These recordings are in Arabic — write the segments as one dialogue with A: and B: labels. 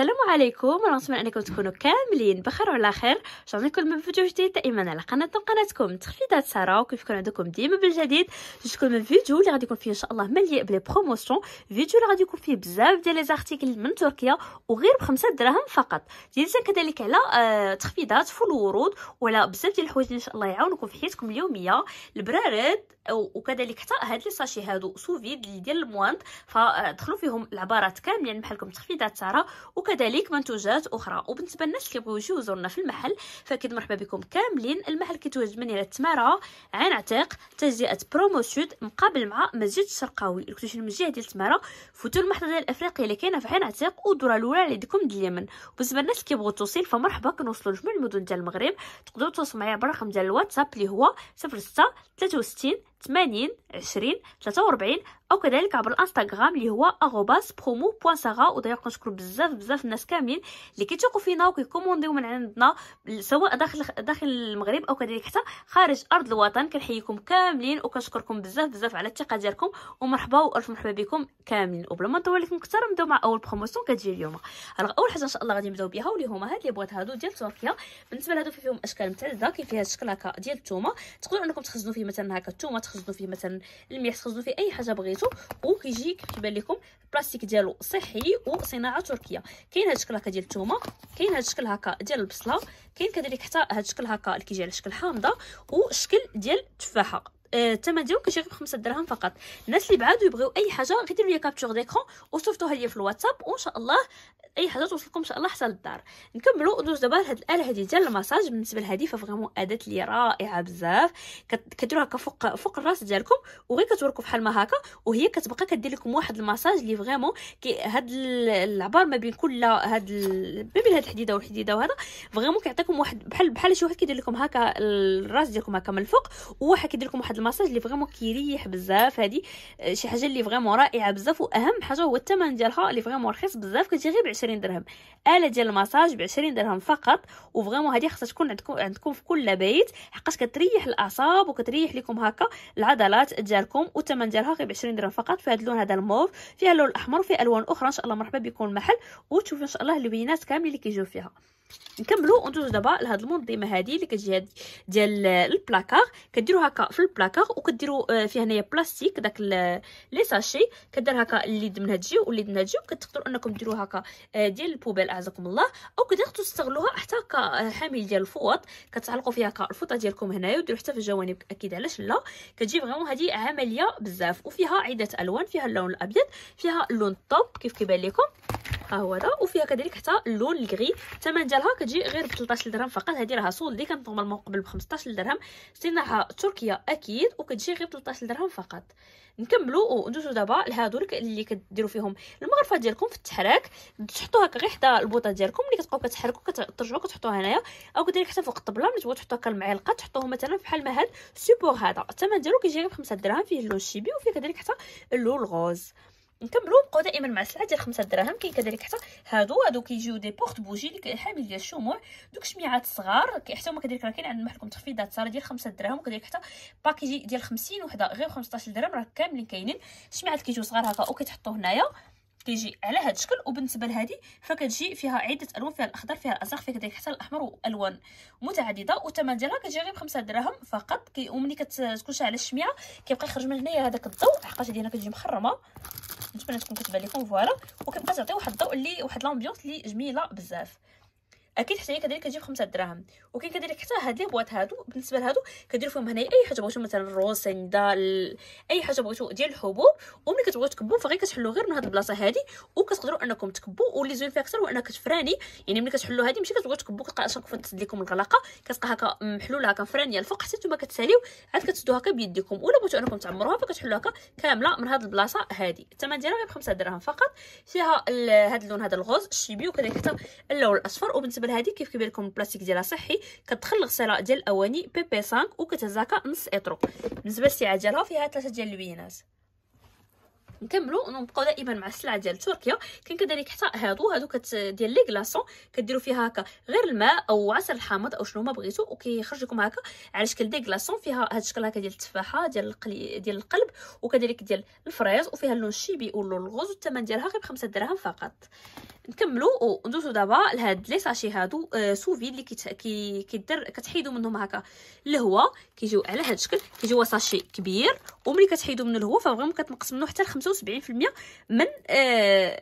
A: السلام عليكم ونتمنى انكم تكونوا كاملين بخير وعلى خير شعرنكم من فيديو جديد دائما على قناتنا قناتكم تخفيضات ساره وكيف يكون عندكم ديما بالجديد جاتكم من فيديو اللي غادي يكون فيه ان شاء الله مليء بلي بروموسيون فيديو اللي غادي يكون فيه بزاف ديال لي زارتيكل من تركيا وغير بخمسة دراهم فقط جديدا كذلك على آه تخفيضات فول ورود وعلى بزاف ديال الحوايج ان شاء الله يعاونكم في حياتكم اليوميه البرارد وكذلك حتى هاد لي ساشي هادو سوفيد ديال المواند فدخلوا فيهم العبارات كاملين بحال لكم تخفيضات ساره وكذلك منتوجات اخرى وبالنسبه للناس اللي بغيو يجيو يزورنا في المحل فاكيد مرحبا بكم كاملين المحل كيتواجد من الى تماره عين عتيق تجزئه برومو سود مقابل مع مسجد الشرقاوي الكتوش من جهه ديال تماره فوتو المحطه ديال افريقيا اللي كاينه في عين عتيق والدوره الاولى اللي عندكم ديال اليمن وبالنسبه للناس اللي كيبغوا توصيل فمرحبا كنوصلوا لجميع المدن ديال المغرب تقدروا توصلوا معايا برقم ديال الواتساب اللي هو 06 63 80 20 43 او كذلك عبر الانستغرام اللي هو اغوباس برومو بوان سارا ودايوغ كنشكر بزاف بزاف الناس كاملين اللي كيتشوقوا فينا وكيكومونديو من عندنا سواء داخل داخل المغرب او كذلك حتى خارج ارض الوطن كنحييكم كاملين وكنشكركم بزاف بزاف على الثقه ديالكم ومرحبا والف مرحبا بكم كاملين وبلا ما نطول لكم اكثر نبداو مع اول بروموسيون كتجي اليوم الوغ اول حاجه ان شاء الله غادي نبداو بها واللي هما هاد لي بغات هادو ديال تركيا بالنسبه لهادو فيهم اشكال متعدده كاين فيها هكا ديال الثومه تقدروا انكم تخزنوا فيه مثلا هكا الثومه تخزنوا فيه مثلا الملح تخزنوا فيه اي حاجه بغيتو سميتو وكيجي كيف بان لكم البلاستيك ديالو صحي وصناعه تركيه كاين هذا الشكل هكا ديال الثومه كاين هذا الشكل هكا ديال البصله كاين كذلك حتى هذا الشكل هكا اللي كيجي على شكل حامضه وشكل ديال التفاحه آه، الثمن ديالو كيجي غير بخمسة دراهم فقط الناس اللي بعادوا يبغيو اي حاجه ديروا لي كابتور ديكرون وصيفطوها ليا في الواتساب وان شاء الله اي حاجه توصلكم ان شاء الله حتى للدار نكملوا ودوز دابا لهاد الاله هادي ديال المساج بالنسبه لهادي ففريمون اداه لي رائعه بزاف كديروها هكا فوق فوق الراس ديالكم وغير كتوركو بحال ما هكا وهي كتبقى كدير لكم واحد المساج اللي فريمون هاد العبار ما بين كل هاد ما بين هاد الحديده والحديده وهذا فريمون كيعطيكم واحد بحال بحال شي واحد كيدير لكم هكا الراس ديالكم هكا من الفوق وواحد كيدير لكم واحد المساج اللي فريمون كيريح بزاف هادي آه، شي حاجه اللي فريمون رائعه بزاف واهم حاجه هو الثمن ديالها اللي فريمون رخيص بزاف كتجي غير ب 20 درهم اله ديال المساج ب 20 درهم فقط وفريمون هادي خاصها تكون عندكم عندكم في كل بيت حقاش كتريح الاعصاب وكتريح لكم هكا العضلات ديالكم والثمن ديالها غير ب 20 درهم فقط في هذا اللون هذا الموف فيها اللون الاحمر وفيها الوان اخرى ان شاء الله مرحبا بكم المحل وتشوفوا ان شاء الله اللوينات كاملين اللي كيجيو فيها نكملوا ندوزو دابا لهاد المنظمه هادي اللي كتجي هادي ديال البلاكار كديروا هكا في البلاكار وكديروا آه، فيه هنايا بلاستيك داك آه، لي ساشي كدير هكا اليد من هادشي واللي من هادشي وكتقدروا انكم ديروا هكا آه، ديال البوبيل اعزكم الله او كتقدروا تستغلوها حتى كحامل ديال الفوط كتعلقوا فيها هكا الفوطه ديالكم هنايا وديروا حتى في الجوانب اكيد علاش لا كتجي فريمون هادي عمليه بزاف وفيها عده الوان فيها اللون الابيض فيها اللون الطوب كيف كيبان لكم ها هو هذا وفيها كذلك حتى اللون الكغي الثمن ديالها كتجي غير ب 13 درهم فقط هذه راها سول اللي كانت نورمالمون قبل ب 15 درهم صناعه تركيا اكيد وكتجي غير ب 13 درهم فقط نكملوا وندوزو دابا لهادو اللي كديروا فيهم المغرفه ديالكم في التحراك تحطوها غير حدا البوطه ديالكم اللي كتبقاو كتحركوا كترجعوا كتحطوها هنايا او كدير حتى فوق الطبله ملي تبغوا تحطوها كالمعلقه تحطوه مثلا بحال ما هاد سوبور هذا الثمن ديالو كيجي غير ب 5 درهم فيه اللون الشيبي وفيه كذلك حتى اللون الغوز نكملوا نبقاو دائما مع السلعه ديال 5 دراهم كاين كذلك حتى هادو هادو كيجيو دي بورت بوجي اللي حامل ديال الشموع دوك الشميعات صغار حتى هما كذلك راه كاين عندنا واحد تخفيضات صار ديال 5 دراهم وكذلك حتى باكيجي ديال 50 وحده غير 15 درهم راه كاملين كاينين الشميعات كيجيو صغار هكا وكيتحطوا هنايا كيجي على هذا الشكل وبالنسبه لهذه فكتجي فيها عده الوان فيها الاخضر فيها الازرق فيها كذلك حتى الاحمر والوان متعدده والثمن ديالها كتجي غير بخمسة 5 دراهم فقط كي وملي كتكون على الشميعه كيبقى يخرج من هنايا هذاك الضوء الحقاش هنا كتجي مخرمه نتمنى تكون كتبان لكم فوالا وكتبقى تعطي واحد الضوء اللي واحد لامبيونس اللي جميله بزاف اكيد حتى هي كذلك كتجيب 5 دراهم وكاين كذلك حتى هاد لي بواط هادو بالنسبه لهادو كدير فيهم هنا اي حاجه بغيتو مثلا الروز سنده اي حاجه بغيتو ديال الحبوب وملي كتبغيو تكبو فغي كتحلو غير من هاد البلاصه هادي وكتقدروا انكم تكبو واللي زوين فيها اكثر هو انها كتفراني يعني ملي كتحلو هادي ماشي كتبغيو تكبو كتلقى شاك فوا تسد لكم الغلاقه كتلقى هكا محلوله هكا فرانيه الفوق حتى نتوما كتساليو عاد كتسدوها هكا بيديكم ولا بغيتو انكم تعمروها فكتحلوها هكا كامله من هاد البلاصه هادي الثمن ديالها غير 5 دراهم فقط فيها هاد اللون هذا الغوز الشيبي وكذلك حتى اللون الاصفر وبالنسبه الاول هذه كيف كيبان لكم البلاستيك ديالها صحي كتدخل الغساله ديال الاواني بي بي 5 وكتزاكا نص اترو بالنسبه للسعه ديالها فيها ثلاثه ديال البينات نكملوا نبقاو دائما مع السلعه ديال تركيا كاين كذلك حتى هادو هادو كت ديال لي كلاصون كديروا فيها هكا غير الماء او عسل حامض او شنو ما بغيتو وكيخرج لكم هكا على شكل دي كلاصون فيها هاد الشكل هكا ديال التفاحه ديال القلي ديال القلب وكذلك ديال الفريز وفيها اللون الشيبي واللون الغوز والثمن ديالها غير بخمسة دراهم فقط نكملوا وندوزوا دابا لهاد لي ساشي هادو آه سوفي اللي كيدير كتحيدوا منهم هكا الهواء كيجيو على هاد الشكل كيجيو ساشي كبير وملي كتحيدوا من الهواء فغير كتنقص منه حتى ل 75% من آه،,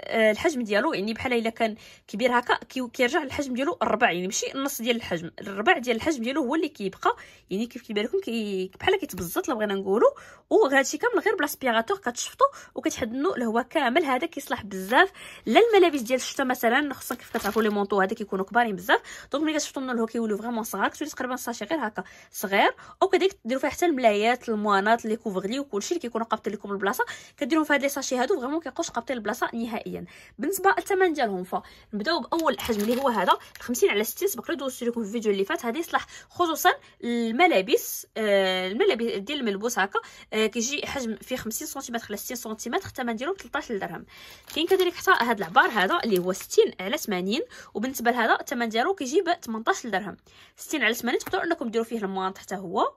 A: آه الحجم ديالو يعني بحال الا كان كبير هكا كيرجع الحجم ديالو الربع يعني ماشي النص ديال الحجم الربع ديال الحجم ديالو هو اللي كيبقى يعني كيف كيبان لكم كي بحال كيتبزط بغينا نقولوا وهادشي كامل غير بلاسبيراتور كتشفطو وكتحضنوا الهواء كامل هذا كيصلح بزاف لا الملابس ديال الشتا مثلا خصنا كيف كتعرفوا لي مونطو هذا كيكونوا كبارين بزاف دونك ملي كتشفطوا منه الهواء كيولوا فريمون صغار كتولي تقريبا ساشي غير هكا صغير او كذلك ديروا فيه حتى الملايات الموانات لي كوفغلي وكلشي اللي كيكونوا قابطين لكم البلاصه كديرهم في هاد لي ساشي هادو فريمون كيبقاوش قابطين البلاصه نهائيا بالنسبه للثمن ديالهم فنبداو باول حجم اللي هو هذا 50 على 60 سبق لي دوزت لكم في الفيديو اللي فات هذا يصلح خصوصا الملابس آه الملابس ديال الملبوس هكا آه كيجي حجم في 50 سنتيمتر على 60 سنتيمتر الثمن ديالو 13 درهم كاين كذلك حتى هذا العبار هذا اللي هو 60 على 80 وبالنسبه لهذا الثمن ديالو كيجي ب 18 درهم 60 على 80 تقدروا انكم ديروا فيه الموانط حتى هو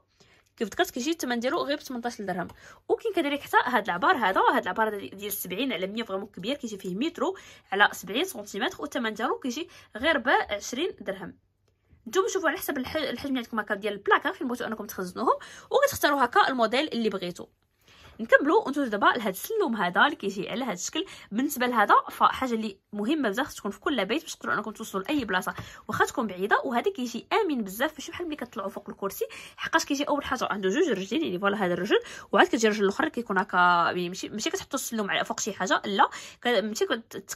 A: كيف ذكرت كيجي الثمن ديالو غير ب 18 درهم وكاين كذلك حتى هذا العبار هذا هذا العبار ديال 70 على 100 فريمون كبير كيجي فيه مترو على 70 سنتيمتر والثمن ديالو كيجي غير ب 20 درهم نتوما شوفوا على حسب الحجم ديالكم هكا ديال البلاكه فين بغيتو انكم تخزنوهم وكتختاروا هكا الموديل اللي بغيتو نكملوا ونتوج دابا لهاد السلوم هذا اللي كيجي على هذا الشكل بالنسبه لهذا فحاجه اللي مهمه بزاف خص تكون في كل بيت باش تقدروا انكم توصلوا لاي بلاصه واخا تكون بعيده وهذا كيجي امن بزاف ماشي بحال ملي كتطلعوا فوق الكرسي حقاش كيجي اول حاجه عنده جوج رجلين يعني فوالا هذا الرجل وعاد كتجي الرجل الاخر كيكون هكا يعني ماشي ماشي كتحطوا السلوم على فوق شي حاجه لا ماشي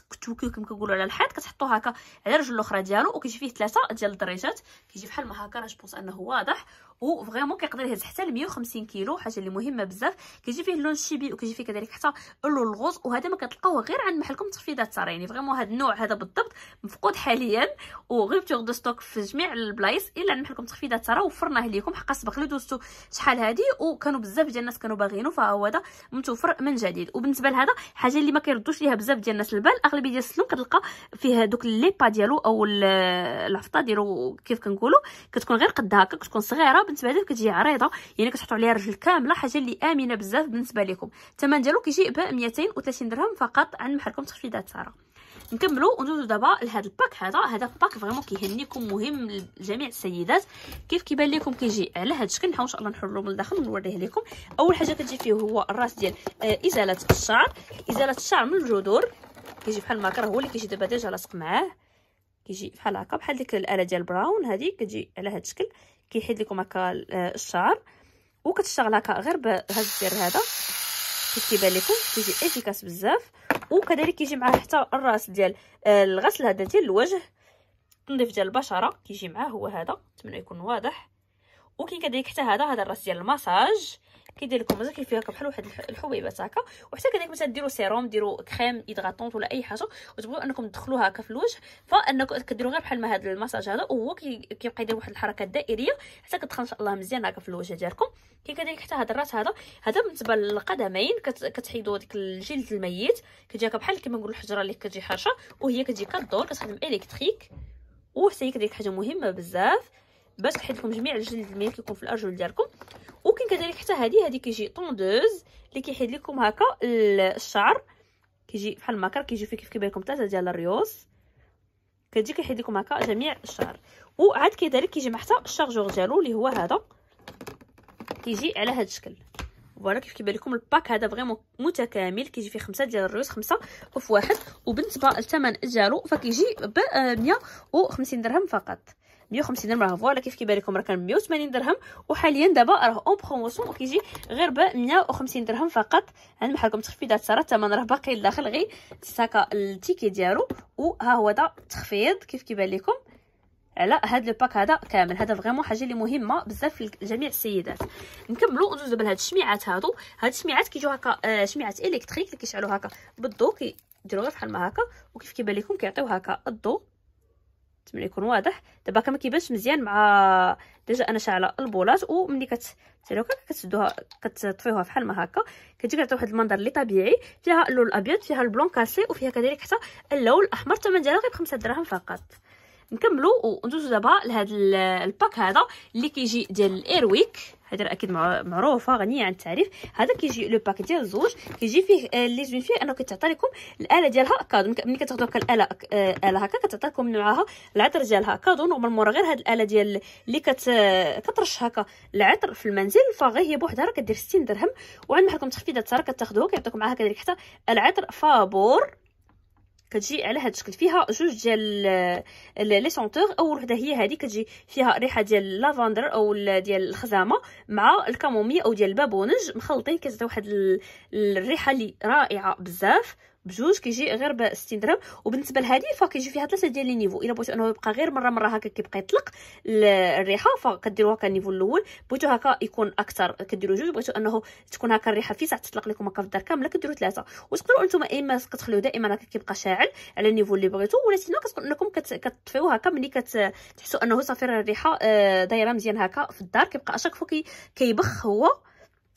A: كتوكيو كما كنقولوا على الحيط كتحطوا هكا على الرجل الاخرى ديالو وكيجي فيه ثلاثه ديال الدريجات كيجي بحال ما هكا راه جوبونس انه واضح وفريمون كيقدر يهز حتى ل 150 كيلو حاجه اللي مهمه بزاف كيجي فيه اللون الشيبي وكيجي فيه كذلك حتى اللون الغوز وهذا ما كتلقاوه غير عند محلكم تخفيضات ترى يعني فريمون هذا النوع هذا بالضبط مفقود حاليا وغيبتوغ دو ستوك في جميع البلايص الا عند محلكم تخفيضات ترى وفرناه ليكم حقا سبق لي دوزتو شحال هادي وكانوا بزاف ديال الناس كانوا باغينو فهو هذا متوفر من جديد وبالنسبه لهذا حاجه اللي ما كيردوش ليها بزاف ديال الناس البال اغلبيه ديال السلم كتلقى فيه دوك لي با ديالو او العفطه ديالو كيف كنقولوا كتكون غير قد هكا كتكون صغيره بالنسبه لك كتجي عريضه يعني كتحطوا عليها رجل كامله حاجه اللي امنه بزاف بالنسبه لكم الثمن ديالو كيجي ب 230 درهم فقط عند محلكم تخفيضات ساره نكملوا وندوزو دابا لهذا الباك هذا هذا الباك فريمون كيهنيكم مهم لجميع السيدات كيف كيبان لكم كيجي على هذا الشكل نحاول ان شاء الله نحررو من الداخل ونوريه لكم اول حاجه كتجي فيه هو الراس ديال آه، ازاله الشعر ازاله الشعر من الجذور كيجي بحال الماكر هو اللي كيجي دابا ديجا لاصق معاه كيجي بحال هكا بحال ديك الاله ديال براون هذه كتجي على هذا الشكل كيحيد لكم هكا آه، الشعر وكتشتغل هكا غير بهذا الزر هذا كيبان لكم كيجي افيكاس بزاف وكذلك كيجي معاه حتى الراس ديال آه، الغسل هذا ديال الوجه تنظيف ديال البشره كيجي معاه هو هذا نتمنى يكون واضح وكاين كذلك حتى هذا هذا الراس ديال المساج كيدير لكم كيفيه هكا بحال واحد الحبيبات هكا وحتى كذلك مثلا ديروا سيروم ديروا كريم ايدغاتونت ولا اي حاجه وتبغيو انكم تدخلوها هكا في الوجه فانكم كديروا غير بحال ما هذا المساج هذا وهو كيبقى يدير واحد الحركه دائريه حتى كتدخل ان شاء الله مزيان هكا في الوجه ديالكم كي كذلك حتى هاد الراس هذا هذا بالنسبه للقدمين كتحيدوا ديك الجلد الميت كتجي هكا بحال كما نقولوا الحجره اللي كتجي حرشه وهي كتجي كدور كتخدم الكتريك وحتى هي كدير حاجه مهمه بزاف باش تحيد لكم جميع الجلد الميت اللي كيكون في الارجل ديالكم وكاين كذلك حتى هذه هذه كيجي طوندوز اللي كيحيد لكم هكا الشعر كيجي بحال الماكر كيجي فيه كيف كيبان لكم ثلاثه ديال الريوس كتجي كيحيد لكم هكا جميع الشعر وعاد كذلك كيجي مع حتى الشارجور ديالو اللي هو هذا كيجي على هذا الشكل فوالا كيف كيبان لكم الباك هذا فريمون متكامل كيجي فيه خمسه ديال الريوس خمسه في واحد وبالنسبه للثمن ديالو فكيجي ب 150 درهم فقط 150 درهم راه فوالا كيف كيبان لكم راه كان 180 درهم وحاليا دابا راه اون بروموسيون وكيجي غير ب 150 درهم فقط عند يعني محلكم تخفيضات صرا الثمن راه باقي لداخل غير هكا التيكي ديالو وها هو دا تخفيض كيف كيبان لكم على هاد لو باك هذا كامل هذا فريمون حاجه اللي مهمه بزاف لجميع السيدات نكملوا ندوزو لهاد الشميعات هادو هاد الشميعات كيجيو هكا آه، شميعات الكتريك اللي كيشعلوا هكا بالضو كيديروا غير بحال ما هكا وكيف كيبان لكم كيعطيو هكا الضو نتمنى يكون واضح دابا كما كيبانش مزيان مع ديجا انا شاعله البولات وملي كت هكا كتسدوها كتطفيوها فحال ما هكا كتجي كتعطي واحد المنظر اللي طبيعي فيها اللون الابيض فيها البلون كاسي وفيها كذلك حتى اللون الاحمر الثمن ديالها غير بخمسة 5 دراهم فقط نكملوا وندوزو دابا لهاد الباك هذا اللي كيجي ديال الايرويك هذا راه اكيد معروفه غنيه عن التعريف هذا كيجي لو باك ديال زوج كيجي فيه آه، لي زون فيه انه كتعطي لكم الاله ديالها كادو ملي كتاخذوا الاله آه، اله هكا كتعطي لكم نوعها العطر ديالها كادو نورمال غير هاد الاله ديال اللي كت آه، كترش هكا العطر في المنزل فغي هي بوحدها راه كدير 60 درهم وعند بحالكم تخفيضات راه كتاخذوه كيعطيكم معاها كذلك حتى العطر فابور كتجي على هذا الشكل فيها جوج ديال لي سونتور اول وحده هي هذه كتجي فيها ريحه ديال لافندر او ديال الخزامه مع الكامومي او ديال البابونج مخلطين كتعطي واحد الريحه اللي رائعه بزاف بجوج كيجي غير ب 60 درهم وبالنسبه لهذه فكيجي فيها ثلاثه ديال لي نيفو الا بغيتو انه يبقى غير مره مره هكا كيبقى يطلق الريحه فكديروا هكا النيفو الاول بغيتو هكا يكون اكثر كديروا جوج بغيتو انه تكون هكا الريحه ساعه تطلق لكم هكا في الدار كامله كديروا ثلاثه وتقدروا نتوما اما كتخليوه دائما هكا كيبقى شاعل على النيفو اللي بغيتو ولا سينو كتكون انكم كتطفيوه هكا ملي كتحسوا انه صافي الريحه آه، دايره مزيان هكا في الدار كيبقى اشاك فوق كيبخ هو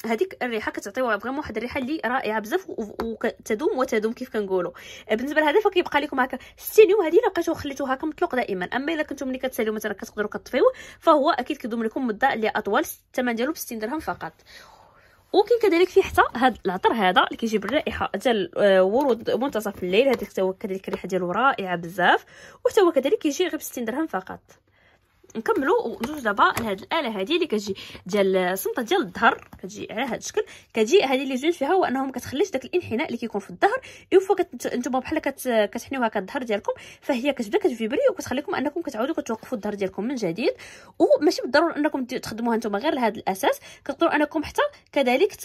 A: هذيك الريحه كتعطي فريمون واحد الريحه اللي رائعه بزاف وتدوم وتدوم كيف كنقولوا أه، بالنسبه لهذا فكيبقى لكم هكا 60 يوم هذه لقيتو خليتو هكا مطلق دائما اما الا كنتو ملي كتساليو مثلا كتقدروا كطفيوه فهو اكيد كيدوم لكم مده اللي اطول الثمن ديالو ب 60 درهم فقط وكاين كذلك فيه حتى هذا العطر هذا اللي كيجيب الرائحه ديال أه، ورود منتصف الليل هذيك حتى هو كذلك الريحه ديالو رائعه بزاف وحتى هو كذلك كيجي غير ب 60 درهم فقط نكملوا وندوزو دابا لهاد الاله هذه اللي كتجي ديال الصمطه ديال الظهر كتجي على هذا الشكل كتجي هذه لي زوين فيها هو انه كتخليش داك الانحناء اللي كيكون في الظهر اون فوا كت... نتوما بحال كت... كتحنيو هكا الظهر ديالكم فهي كتبدا كتفيبري وكتخليكم انكم كتعاودوا كتوقفوا الظهر ديالكم من جديد وماشي بالضروره انكم تخدموها نتوما غير لهاد الاساس كتقدروا انكم حتى كذلك ت...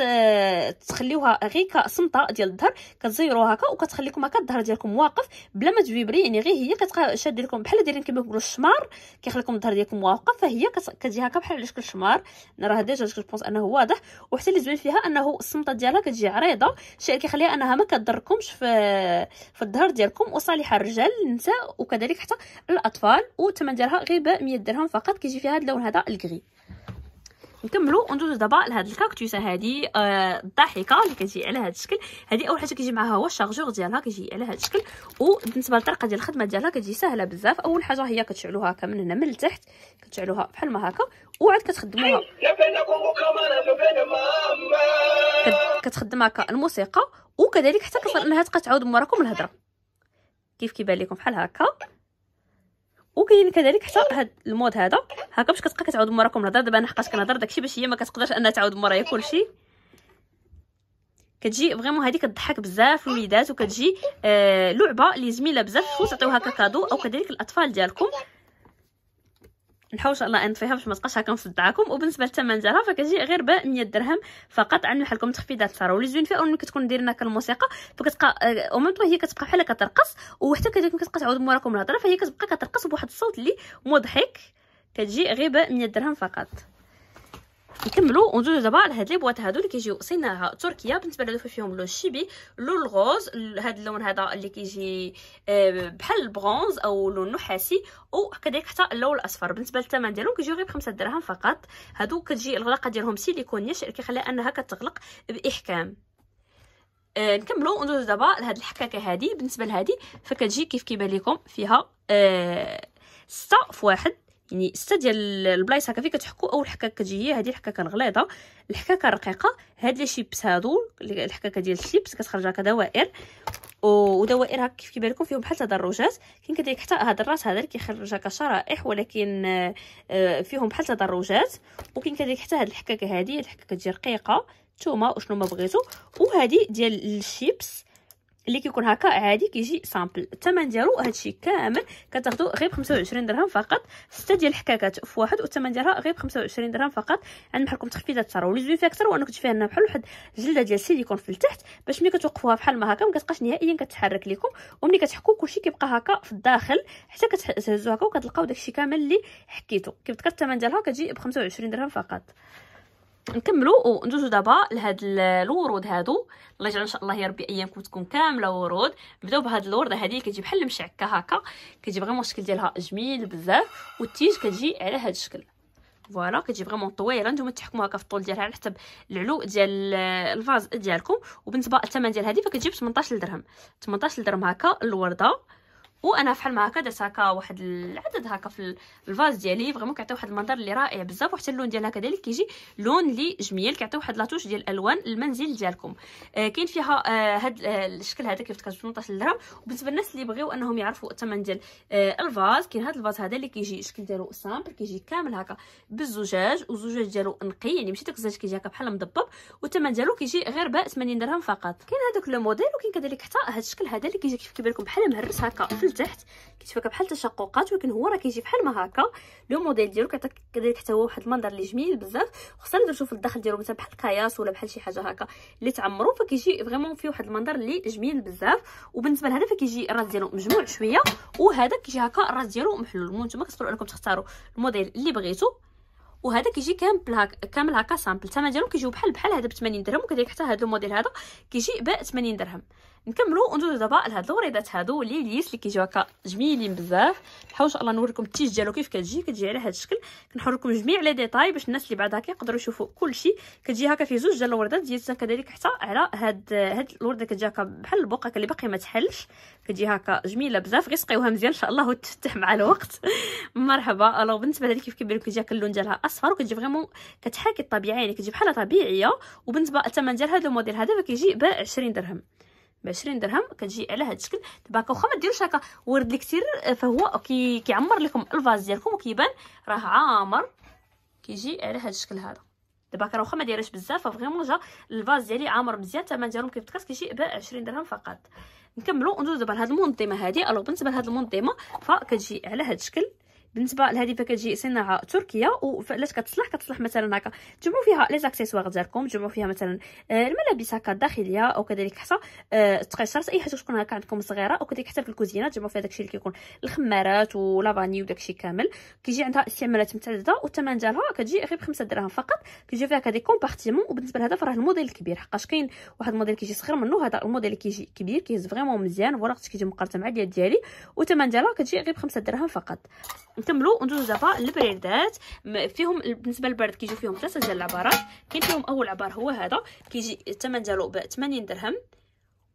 A: تخليوها غير كصمطه ديال الظهر كتزيروها هكا وكتخليكم هكا الظهر ديالكم واقف بلا ما تفيبري يعني غير هي كتشد لكم بحال دايرين كما كنقولوا الشمار كيخليكم الظهر الظهر ديالكم واقف فهي كتجي هكا بحال على شكل شمار راه ديجا كنبونس انه واضح وحتى اللي زوين فيها انه الصمطه ديالها كتجي عريضه الشيء اللي كيخليها انها ما كتضركمش في في الظهر ديالكم وصالحه الرجال النساء وكذلك حتى الاطفال والثمن ديالها غير ب 100 درهم فقط كيجي فيها هذا اللون هذا الكري نكملوا وندوزو دابا لهاد الكاكتوسه هادي آه الضاحكه اللي كتجي على هاد الشكل هادي اول حاجه كيجي معها هو الشارجور ديالها كيجي على هاد الشكل وبالنسبه للطريقه ديال الخدمه ديالها كتجي سهله بزاف اول حاجه هي كتشعلوها هكا من هنا من التحت كتشعلوها بحال ما هكا وعاد كتخدموها كتخدم هكا الموسيقى وكذلك حتى كصل انها تبقى تعاود موراكم الهضره كيف كيبان لكم بحال هكا وكاين كذلك حتى هاد المود هذا هكا باش كتبقى كتعاود موراكم الهضره دابا انا حقاش كنهضر داكشي باش هي ما كتقدرش انها تعاود مورايا كلشي كتجي فريمون هادي كتضحك بزاف الوليدات وكتجي آه لعبه اللي زميله بزاف خصو تعطيوها كادو او كذلك الاطفال ديالكم الحوش الله ان فيها باش ما تبقاش هكا مفضعاكم وبالنسبه للثمن ديالها فكتجي غير ب 100 درهم فقط عامل لكم تخفيضات الثروه ولي زوين فيها ملي كتكون دايرين هكا الموسيقى فكتبقى او آه، ميم هي كتبقى بحال كترقص وحتى كتكون كتبقى تعاود موراكم الهضره فهي كتبقى كترقص بواحد الصوت اللي مضحك كتجي غير ب 100 درهم فقط نكملوا وندوزو دابا لهاد لي بواط هادو اللي كيجيو صناعه تركيا بالنسبه لهادو فيهم لو شيبي لون الغوز هاد اللون هذا اللي كيجي آه، بحال البرونز او لون نحاسي وكذلك حتى اللون الاصفر بالنسبه للثمن ديالهم كيجيو غير بخمسة دراهم فقط هادو كتجي الغلاقه ديالهم سيليكونيه اللي كيخليها انها كتغلق باحكام آه نكملوا وندوزو دابا لهاد الحكاكه هادي بالنسبه لهادي فكتجي كيف كيبان لكم فيها آه ستة في واحد يعني سته ديال البلايص هكا فين كتحكوا اول حكاكه كتجي هي هذه الحكاكه الغليظه الحكاكه الرقيقه هاد لي شيبس هادو الحكاكه ديال الشيبس كتخرج هكا دوائر ودوائر هكا كيف كيبان لكم فيهم بحال تدرجات كاين كدير حتى هاد الراس هذا اللي كيخرج هكا شرائح ولكن آه، فيهم بحال تدرجات وكاين كدير حتى هاد الحكاكه هذه الحكاكه كتجي رقيقه نتوما شنو ما بغيتو وهذه ديال الشيبس اللي كيكون هكا عادي كيجي سامبل الثمن ديالو هادشي كامل كتاخذوا غير 25 درهم فقط سته ديال الحكاكات في واحد والثمن ديالها غير 25 درهم فقط عند محلكم تخفيضات ولي لي فيها اكثر وانا كنت فيها بحال واحد الجلده ديال السيليكون في التحت باش ملي كتوقفوها بحال ما هكا ما كتبقاش نهائيا كتحرك لكم وملي كتحكوا كلشي كيبقى هكا في الداخل حتى كتهزو هكا وكتلقاو داكشي كامل اللي حكيتو كيف ذكرت الثمن ديالها كتجي ب 25 درهم فقط نكملوا وندوزوا دابا لهاد الورود هادو الله يجعل ان شاء الله يا ربي ايامكم تكون كامله ورود نبداو بهاد الورده هادي كتجي بحال المشعكه هكا كتجي فريمون الشكل ديالها جميل بزاف والتيج كتجي على هاد الشكل فوالا كتجي فريمون طويله نتوما تحكموا هكا في الطول ديالها على حسب العلو ديال الفاز ديالكم وبالنسبه للثمن ديال هادي فكتجي ب 18 درهم 18 درهم هكا الورده وانا فحال ما هكا درت هكا واحد العدد هكا في الفاز ديالي فريمون كيعطي واحد المنظر اللي رائع بزاف وحتى اللون ديالها كذلك كيجي لون لي جميل كيعطي واحد لاطوش ديال الالوان للمنزل ديالكم آه كاين فيها آه هاد آه الشكل هذا كيف 18 درهم وبالنسبه للناس اللي بغيو انهم يعرفوا الثمن ديال آه الفاز كاين هاد الفاز هذا اللي كيجي الشكل ديالو سامبل كيجي كامل هكا بالزجاج والزجاج ديالو نقي يعني ماشي داك الزجاج كيجي هكا بحال مضبب والثمن ديالو كيجي غير ب 80 درهم فقط كاين هذاك لو موديل وكاين كذلك حتى هاد الشكل هذا اللي كيجي كيف كيبان لكم بحال مهرس هكا في لتحت كيتفك بحال تشققات ولكن هو راه كيجي بحال ما هكا لو موديل ديالو كيعطيك كذلك حتى هو واحد المنظر اللي جميل بزاف خصنا نشوف الداخل ديالو مثلا بحال الكياس ولا بحال شي حاجه هكا اللي تعمرو فكيجي فريمون فيه واحد المنظر اللي جميل بزاف وبالنسبه لهذا فكيجي الراس ديالو مجموع شويه وهذا كيجي هكا الراس ديالو محلول نتوما كتقدروا انكم تختاروا الموديل اللي بغيتو وهذا كيجي كامل هكا كامل هكا سامبل الثمن ديالو كيجيو بحال بحال هذا ب 80 درهم وكذلك حتى هذا الموديل هذا كيجي ب 80 درهم نكملوا وندوزو دابا لهاد الوريدات هادو لي ليس اللي كيجيو هكا جميلين بزاف بحال ان شاء الله نوريكم التيج ديالو كيف كتجي كتجي على هاد الشكل كنحور لكم جميع لي ديتاي باش الناس اللي بعدا كيقدروا يشوفوا كلشي كتجي هكا في زوج ديال الوردات ديال كذلك حتى على هاد هاد الورده كتجي هكا بحال البوقه اللي باقي ما تحلش كتجي هكا جميله بزاف غير سقيوها مزيان ان شاء الله وتفتح مع الوقت مرحبا الو بالنسبه لهادي كيف كيبان لكم كتجي اللون ديالها اصفر وكتجي فريمون كتحاكي الطبيعه يعني كتجي بحالها طبيعيه وبالنسبه الثمن ديال هذا الموديل هذا كيجي ب 20 درهم بعشرين درهم كتجي على هذا الشكل دابا هكا واخا ما ديروش هكا ورد الكثير آه، فهو كي كيعمر لكم الفاز ديالكم وكيبان راه عامر كيجي على هذا الشكل هذا دابا هكا واخا ما دايرهش بزاف فغيمون جا الفاز ديالي عامر مزيان الثمن ديالهم كيف تكاس كيجي ب 20 درهم فقط نكملو ندوزو دابا لهاد المنظمه هذه الوغ بالنسبه لهاد المنظمه فكتجي على هذا الشكل بالنسبه لهذه فكتجي صناعه تركيه وفلاش كتصلح كتصلح مثلا هكا تجمعوا فيها لي زاكسيسوار ديالكم تجمعوا فيها مثلا آه، الملابس هكا الداخليه او حتى التقيشرات آه، اي حاجه تكون هكا عندكم صغيره او حتى في الكوزينه تجمعوا فيها داكشي اللي كيكون الخمارات ولافاني وداكشي كامل كيجي عندها استعمالات متعدده والثمن ديالها كتجي غير بخمسة دراهم فقط كيجي فيها كدي كومبارتيمون وبالنسبه لهذا فراه الموديل الكبير حقاش كاين واحد الموديل كيجي صغير منه هذا الموديل كيجي كبير كيهز فريمون مزيان ولا كيجي مقارنه مع ديالي والثمن ديالها كتجي غير بخمسة دراهم فقط نكملوا وندوزو دابا للبريردات فيهم بالنسبه للبرد كيجيو فيهم ثلاثه ديال العبارات كاين فيهم اول عبار هو هذا كيجي الثمن ديالو ب 80 درهم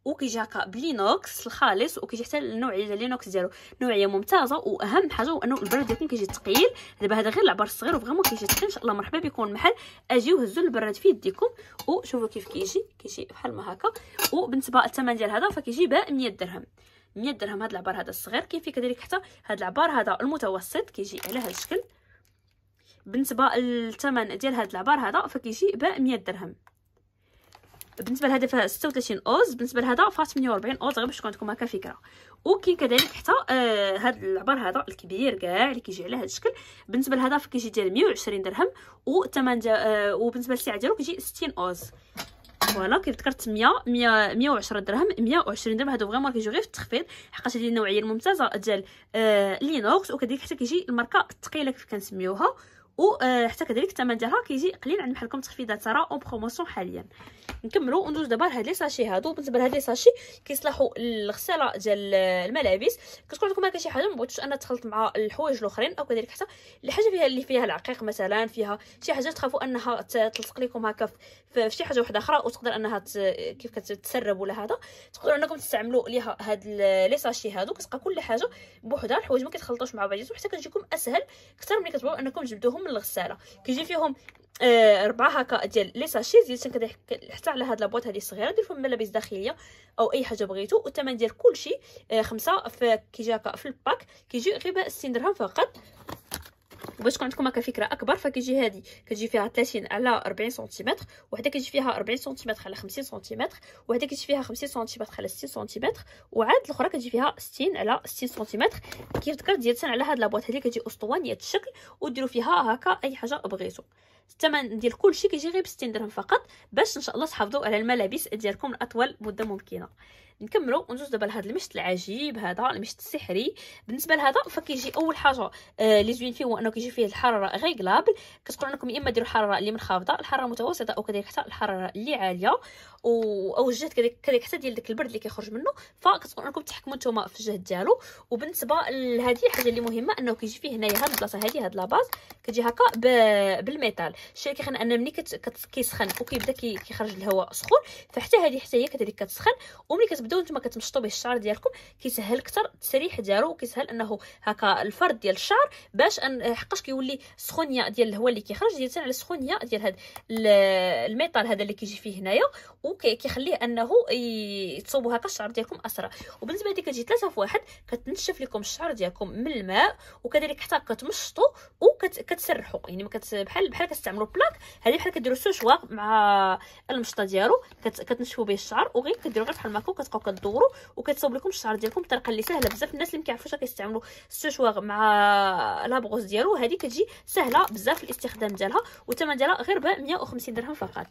A: وكيجي هكا بلينوكس الخالص وكيجي حتى النوعيه ديال لينوكس ديالو نوعيه ممتازه واهم حاجه هو انه البرد ديالكم كيجي ثقيل دابا هذا غير العبار الصغير وفريمون كيجي ثقيل ان شاء الله مرحبا بكم المحل اجيو هزوا البراد في يديكم وشوفوا كيف كيجي كيجي بحال ما هكا وبالنسبه للثمن ديال هذا فكيجي ب 100 درهم 100 درهم هذا العبار هذا الصغير كاين فيه كذلك حتى هذا العبار هذا المتوسط كيجي على هذا الشكل بالنسبه للثمن ديال هذا العبار هذا فكيجي ب 100 درهم بالنسبه لهذا ف 36 اوز بالنسبه لهذا ف 48 اوز غير باش تكون عندكم هكا فكره وكاين كذلك حتى هذا آه العبار هذا الكبير كاع اللي كيجي على هذا الشكل بالنسبه لهذا فكيجي ديال 120 درهم والثمن آه وبالنسبه للسعه ديالو كيجي 60 اوز فوالا كيف ذكرت 100 100 110 درهم 120 درهم هادو فريمون كيجيو غير في التخفيض حقاش هذه النوعيه الممتازه ديال آه لينوكس وكذلك حتى كيجي الماركه الثقيله كيف كنسميوها آه، حتى كذلك الثمن ديالها كيجي قليل عند محلكم تخفيضات ترى اون بروموسيون حاليا نكملوا وندوز دابا هاد لي ساشي هادو بالنسبه لهاد لي ساشي كيصلحوا للغساله ديال الملابس كتكون عندكم هكا شي حاجه ما بغيتوش انها تخلط مع الحوايج الاخرين او كذلك حتى الحاجه فيها اللي فيها العقيق مثلا فيها شي حاجه تخافوا انها تلصق لكم هكا في شي حاجه واحده اخرى وتقدر انها كيف كتسرب ولا هذا تقدروا انكم تستعملوا ليها هاد لي ساشي هادو كتبقى كل حاجه بوحدها الحوايج ما كيتخلطوش مع بعضياتهم حتى كتجيكم اسهل اكثر ملي كتبغوا انكم تجبدوهم الغساله كيجي فيهم آه ربعه هكا ديال لي ساشي ديال كندير حتى على هاد لابوات هادي الصغيره دير فيهم ملابس داخليه او اي حاجه بغيتو والثمن ديال كلشي آه خمسة في كيجي هكا في الباك كيجي غير ب 60 درهم فقط وباش تكون عندكم هكا فكره اكبر فكيجي هذه كتجي فيها 30 على 40 سنتيمتر وحده كتجي فيها 40 سنتيمتر على 50 سنتيمتر وحده كتجي فيها 50 سنتيمتر على 60 سنتيمتر وعاد الاخرى كتجي فيها 60 على 60 سنتيمتر كيف ذكرت ديال على هاد لابواط هذه كتجي اسطوانيه الشكل وديروا فيها هكا اي حاجه بغيتوا الثمن ديال كلشي كيجي غير ب 60 درهم فقط باش ان شاء الله تحافظوا على الملابس ديالكم لاطول مده ممكنه نكملوا وندوز دابا لهذا المشط العجيب هذا المشط السحري بالنسبه لهذا فكيجي اول حاجه آه لي زوين فيه هو انه كيجي فيه الحراره ريغلابل كتقول انكم يا اما ديروا الحراره اللي منخفضه الحراره متوسطه او كذلك حتى الحراره اللي عاليه او الجهد كذلك كذلك حتى ديال داك البرد اللي كيخرج منه فكتكون انكم تحكموا نتوما في الجهد ديالو وبالنسبه لهذه الحاجه اللي مهمه انه كيجي فيه هنايا هاد البلاصه هذه هاد لاباز كتجي هكا بالميتال الشيء اللي كيخلينا ان ملي كيسخن وكيبدا كيخرج الهواء سخون فحتى هذه حتى هي كذلك كتسخن وملي كتبداو نتوما كتمشطوا به الشعر ديالكم كيسهل اكثر التسريح ديالو وكيسهل انه هكا الفرد ديال الشعر باش حقاش كيولي السخونيه ديال الهواء اللي كيخرج ديال على السخونيه ديال هاد الميتال هذا اللي كيجي فيه هنايا وكيخليه انه تصوبوا هكا الشعر ديالكم اسرع وبالنسبه هذه كتجي ثلاثه في واحد كتنشف لكم الشعر ديالكم من الماء وكذلك حتى كتمشطوا وكتسرحوا يعني كت بحال بحال كتستعملوا بلاك هذه بحال كديروا سوشواغ مع المشطه ديالو كتنشفوا به الشعر وغير كديروا غير بحال هكا وكتبقاو كدوروا وكتصوب لكم الشعر ديالكم بطريقه اللي سهله بزاف الناس اللي ما كيعرفوش كيستعملوا السوشواغ مع لابغوس ديالو هذه كتجي سهله بزاف الاستخدام ديالها والثمن ديالها غير ب 150 درهم فقط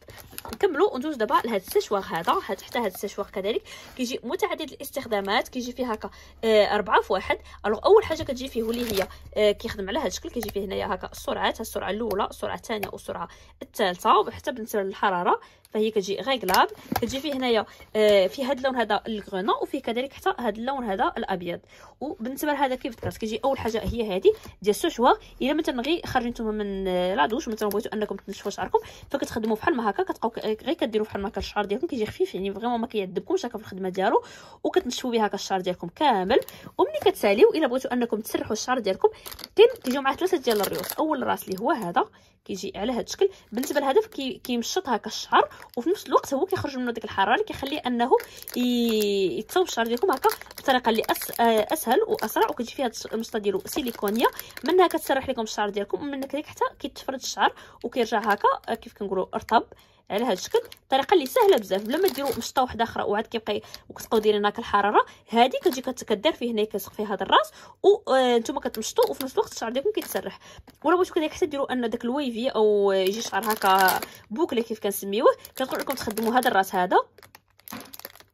A: نكملوا وندوز دابا لهاد السشوار هذا تحت هذا السشوار كذلك كيجي متعدد الاستخدامات كيجي فيه هكا آه، أربعة في واحد الوغ أول حاجة كتجي فيه واللي هي آه، كيخدم على هذا الشكل كيجي فيه هنايا هكا السرعات السرعة الأولى السرعة الثانية والسرعة الثالثة وحتى بالنسبة للحرارة فهي كتجي غيكلاب كتجي فيه هنايا آه، فيه هذا اللون هذا الكرونو وفيه كذلك حتى هذا اللون هذا الابيض وبالنسبه لهذا كيف ذكرت كيجي اول حاجه هي هذه ديال السوشوا الا مثلا غير نتوما من آه، لا دوش مثلا بغيتو انكم تنشفوا شعركم فكتخدموا بحال ما هكا كتبقاو آه، غير كديروا بحال ما هكا الشعر ديالكم كيجي خفيف يعني فريمون ما كيعذبكمش هكا في الخدمه ديالو وكتنشفوا بها هكا الشعر ديالكم كامل وملي كتساليو الا بغيتو انكم تسرحوا الشعر ديالكم كاين كيجيو مع ثلاثه ديال الريوس اول راس اللي هو هذا كيجي على هذا الشكل بالنسبه لهذا كيمشط هكا الشعر وفي نفس الوقت هو كيخرج منه ديك الحراره اللي كيخليه انه يتصاوب الشعر ديالكم هكا بطريقه اللي أس... آه، اسهل واسرع وكتجي فيها المشطه ديالو سيليكونيه منها كتسرح لكم الشعر ديالكم ومن كذلك حتى كيتفرد الشعر وكيرجع هكا آه، كيف كنقولوا رطب على هذا الشكل الطريقه اللي سهله بزاف بلا ما ديروا مشطه واحده اخرى وعاد كيبقى وكتبقاو دايرين هكا الحراره هذه كتجي كدار فيه هنا كيلصق فيه هذا الراس وانتم آه، كتمشطوا وفي نفس الوقت الشعر ديالكم كيتسرح ولا بغيتو كذلك حتى ديروا ان داك الويفي او يجي شعر هكا بوكله كيف كنسميوه كنقول لكم تخدموا هذا الراس هذا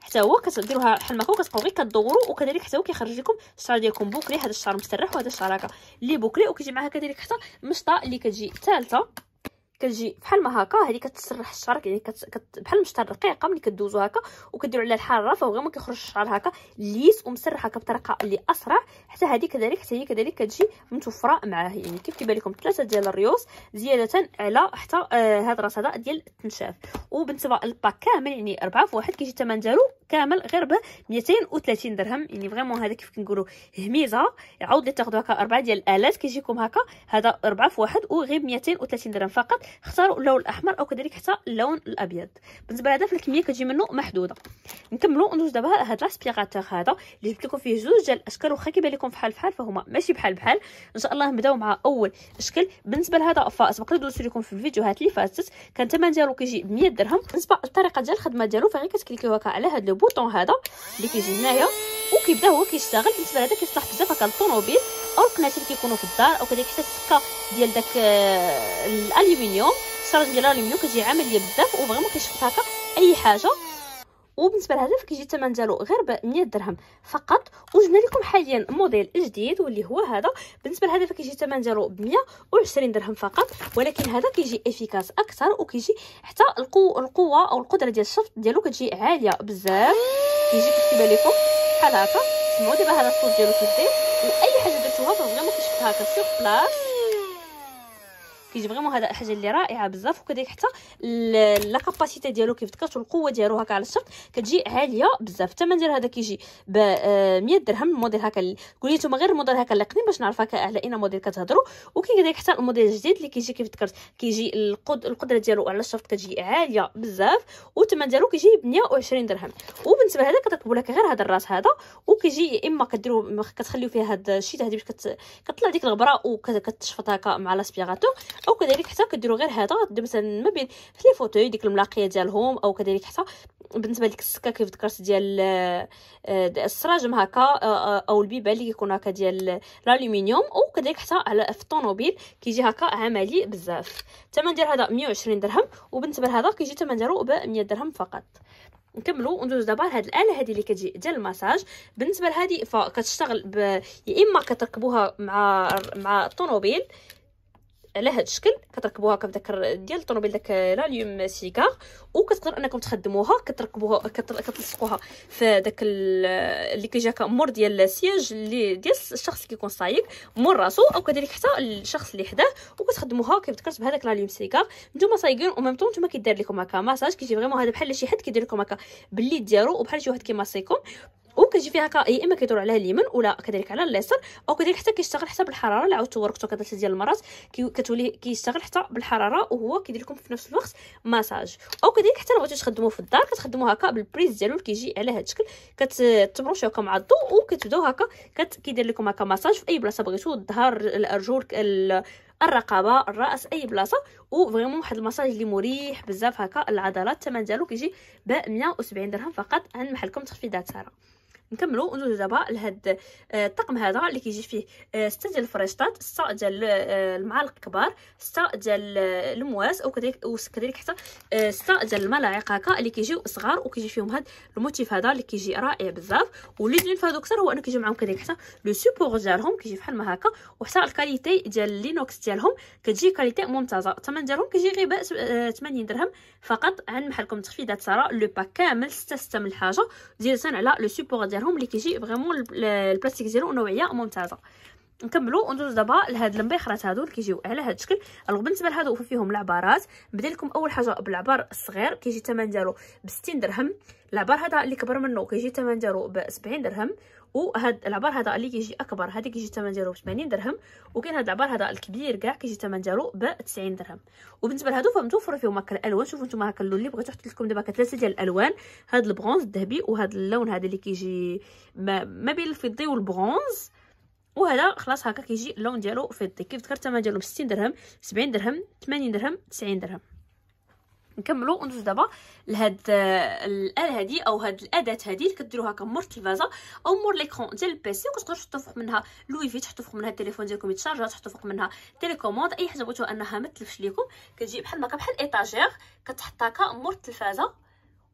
A: حتى هو كتديروها بحال ما هو كتبقاو غير كدوروا وكذلك حتى هو كيخرج لكم الشعر ديالكم بوكلي هذا الشعر مسرح وهذا الشعر هكا لي بوكلي وكيجي معها كذلك حتى المشطه اللي كتجي ثالثه كتجي بحال ما هكا هذه كتسرح الشعر يعني كت... كت... بحال المشطه الرقيقه ملي كدوزو هكا وكديروا على الحراره فغير كيخرج الشعر هكا ليس ومسرح هكا بطريقه اللي اسرع حتى هذه كذلك حتى هي كذلك كتجي متوفره معاه يعني كيف كيبان لكم ثلاثه ديال الريوس زياده على حتى هذا آه الراس هذا ديال التنشاف وبالنسبه للباك كامل يعني اربعه في واحد كيجي الثمن ديالو كامل غير ب 230 درهم يعني فريمون هذا كيف كنقولوا هميزه عاود لي تاخذوا هكا اربعه ديال الالات كيجيكم هكا هذا اربعه في واحد وغير 230 درهم فقط اختاروا اللون الاحمر او كذلك حتى اللون الابيض بالنسبه لهذا فالكميه كتجي منه محدوده نكملوا ندوز دابا هاد لاسبيغاتور هذا اللي جبت لكم فيه جوج ديال الاشكال واخا كيبان لكم بحال بحال فهما ماشي بحال بحال ان شاء الله نبداو مع اول شكل بالنسبه لهذا فسبق لي دوزت لكم في الفيديوهات اللي فاتت كان الثمن ديالو كيجي ب 100 درهم بالنسبه للطريقه ديال الخدمه ديالو فغير كتكليكيو هكا على هاد لو بوطون هذا اللي كيجي هنايا وكيبدا هو كيشتغل بالنسبه لهذا كيصلح بزاف هكا الطوموبيل او القناتل كيكونوا في الدار او كذلك حتى السكه ديال داك آه، الالومنيوم اليوم الشارج ديال اليوميو كتجي عمليه بزاف وفريمون كيشفط هكا اي حاجه وبالنسبه لهدف كيجي الثمن ديالو غير ب 100 درهم فقط وجبنا لكم حاليا موديل جديد واللي هو هذا بالنسبه لهذا فكيجي الثمن ديالو ب 120 درهم فقط ولكن هذا كيجي افيكاس اكثر وكيجي حتى القو القوه او القدره ديال الشفط ديالو كتجي عاليه بزاف كيجي كيبان لكم بحال هكا سمعوا دابا هذا الصوت ديالو كيدير واي حاجه درتوها فغير ما كتشفتها هكا سيغ بلاص كيجي فريمون هذا حاجه اللي رائعه بزاف وكذلك حتى لا كاباسيتي ديالو كيف ذكرت والقوه ديالو هكا على الشرط كتجي عاليه بزاف الثمن ديال هذا كيجي ب 100 آه، درهم الموديل هكا قولي نتوما غير الموديل هكا اللي قديم باش نعرف هكا على اين موديل كتهضروا وكاين كذلك حتى الموديل الجديد اللي كيجي كيف ذكرت كيجي القد... القدره ديالو على الشرط كتجي عاليه بزاف والثمن ديالو كيجي ب 120 درهم وبالنسبه لهذا كتركبوا لك غير هذا الراس هذا وكيجي يا اما كديروا كتخليو فيه هذا الشيت هذه باش كت... كتطلع ديك الغبره وكتشفط هكا مع لاسبيغاتور او كذلك حتى كديروا غير هذا مثلا ما بين في لي فوتوي ديك الملاقيه ديالهم او كذلك حتى بالنسبه لديك السكه كيف ذكرت ديال آه، السراجم هكا آه، آه، او البيبان اللي كيكون هكا ديال الالومنيوم او كذلك حتى على في الطوموبيل كيجي هكا عملي بزاف الثمن ديال هذا 120 درهم وبالنسبه لهذا كيجي الثمن ديالو ب 100 درهم فقط نكملوا وندوز دابا لهاد الاله هادي اللي كتجي ديال المساج بالنسبه لهادي فكتشتغل ب... يا اما كتركبوها مع مع الطوموبيل على هذا الشكل كتركبوها فداك ديال الطوموبيل داك لاليوم سيكار وكتقدر انكم تخدموها كتركبوها كتر... كتلصقوها في داك اللي كيجاك مور ديال السياج اللي ديال الشخص اللي كيكون سايق مور راسو او كذلك حتى الشخص اللي حداه وكتخدموها كيف ذكرت بهذاك لاليوم سيكار نتوما سايقين او ميم طون نتوما كيدار لكم هكا مساج كيجي فريمون هذا بحال شي حد كيدير لكم هكا باليد ديالو وبحال شي واحد كيماسيكم وكتجي فيها هكا يا إيه، اما كيدور على اليمين ولا كذلك على اليسار او كذلك حتى كيشتغل حتى بالحراره اللي عاودتو وركتو ثلاثه ديال المرات كتولي كيشتغل حتى بالحراره وهو كيدير لكم في نفس الوقت مساج او كذلك حتى لو بغيتو تخدموه في الدار كتخدموه هكا بالبريز ديالو اللي كيجي على هذا الشكل كتبروشيو هكا مع الضوء وكتبداو هكا كيدير لكم هكا مساج في اي بلاصه بغيتو الظهر الارجل ال... الرقبه الراس اي بلاصه وفريمون واحد المساج اللي مريح بزاف هكا العضلات الثمن ديالو كيجي ب 170 درهم فقط عند محلكم تخفيضات ساره نكملوا ندوزو دابا لهاد آه، الطقم هذا اللي كيجي فيه آه، سته ديال الفريشطات سته ديال آه، المعالق كبار سته ديال المواس وكذلك وكذلك حتى سته ديال الملاعق هكا اللي كيجيو صغار وكيجي فيهم هاد الموتيف هذا اللي كيجي رائع بزاف واللي في هادو اكثر هو انه كيجي معاهم كذلك حتى لو سوبور ديالهم كيجي بحال ما هكا وحتى الكاليتي ديال لينوكس ديالهم كتجي كاليتي ممتازه الثمن ديالهم كيجي غير 80 درهم فقط عن محلكم تخفيضات ساره لو باك كامل سته سته من الحاجه زياده على لو سوبور ديالهم ديالهم اللي كيجي فريمون البلاستيك ديالو نوعيه ممتازه نكملوا وندوز دابا لهاد المبيخرات هادو اللي كيجيو على هاد الشكل الوغ بالنسبه لهادو فيهم العبارات نبدا لكم اول حاجه بالعبار الصغير كيجي الثمن ديالو ب 60 درهم العبار هذا اللي كبر منه كيجي الثمن ديالو ب 70 درهم وهاد العبار هذا اللي كيجي اكبر هذا كيجي الثمن ديالو ب 80 درهم وكاين هاد العبار هذا الكبير كاع كيجي الثمن ديالو ب 90 درهم وبالنسبه لهادو فمتوفر فيهم هكا الالوان شوفوا نتوما هكا اللون اللي بغيت نحط لكم دابا ثلاثه ديال الالوان هاد البرونز الذهبي وهاد اللون هذا اللي كيجي ما, ما بين الفضي والبرونز وهذا خلاص هكا كيجي اللون ديالو فضي كيف ذكرت الثمن ديالو ب 60 درهم 70 درهم 80 درهم 90 درهم نكملوا وندوز دابا لهاد الاله هادي او هاد الاداه هادي اللي كديروها كمور التلفازه او مور ليكرون ديال البيسي وكتقدروا تحطوا فوق منها لويفي تحطوا فوق منها التليفون ديالكم يتشارجا تحطوا فوق منها تيليكوموند اي حاجه بغيتو انها ما تلفش ليكم كتجي بحال هكا بحال ايطاجير كتحطها كمور التلفازه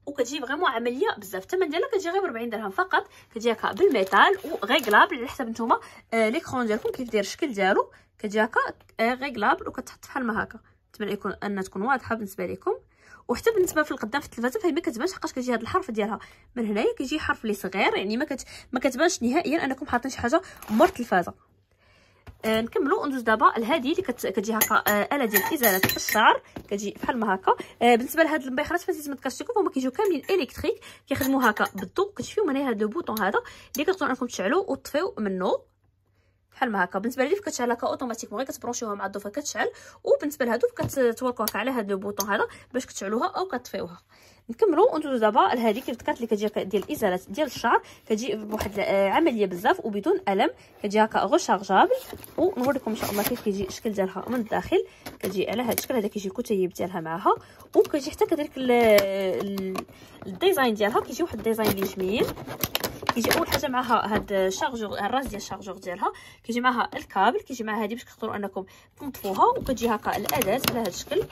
A: وكتجي فريمون عمليه بزاف الثمن ديالها كتجي غير 40 درهم فقط كتجي هكا بالميتال وغيكلابل على حسب نتوما آه، ليكرون ديالكم كيف داير الشكل ديالو كتجي هكا آه، غيكلابل وكتحط بحال ما هكا نتمنى يكون ان تكون واضحه بالنسبه لكم وحتى بالنسبه في القدام في التلفازه فهي ما كتبانش حقاش كيجي هذا الحرف ديالها من هنايا كيجي حرف لي صغير يعني ما كت... ما كتبانش نهائيا انكم حاطين شي حاجه مور التلفازه آه نكملوا ندوز دابا لهذه اللي كت... كتجي هكا آه اله ديال ازاله الشعر كتجي بحال ما هكا آه بالنسبه لهاد المبيخرات فاش ما تكشفوا هما كيجيو كاملين الكتريك كيخدموا هكا بالضوء كتشوفوا من هذا هاد لو بوطون هذا اللي كتقدروا انكم تشعلوا وتطفيو منه بحال ما هكا بالنسبه لي كتشعل هكا اوتوماتيكمون غير كتبرونشيوها مع الضفه كتشعل وبالنسبه لهادو كتوركو هكا على هاد لو بوطون هذا باش كتشعلوها او كطفيوها نكملوا وندوزو دابا لهذه كيف ذكرت اللي كتجي ديال الازالات ديال الشعر كتجي بواحد العمليه آه، بزاف وبدون الم كتجي هكا غوشارجابل ونوريكم ان شاء الله كيف كيجي الشكل ديالها من الداخل كتجي على هذا الشكل هذا كيجي الكتيب ديالها معها وكتجي حتى كذلك الديزاين ديالها كيجي واحد الديزاين اللي جميل كيجي اول حاجه معها هاد الشارجور الراس ديال الشارجور ديالها كيجي معها الكابل كيجي معها هادي باش تقدروا انكم تنظفوها وكتجي هكا الاداه على هاد الشكل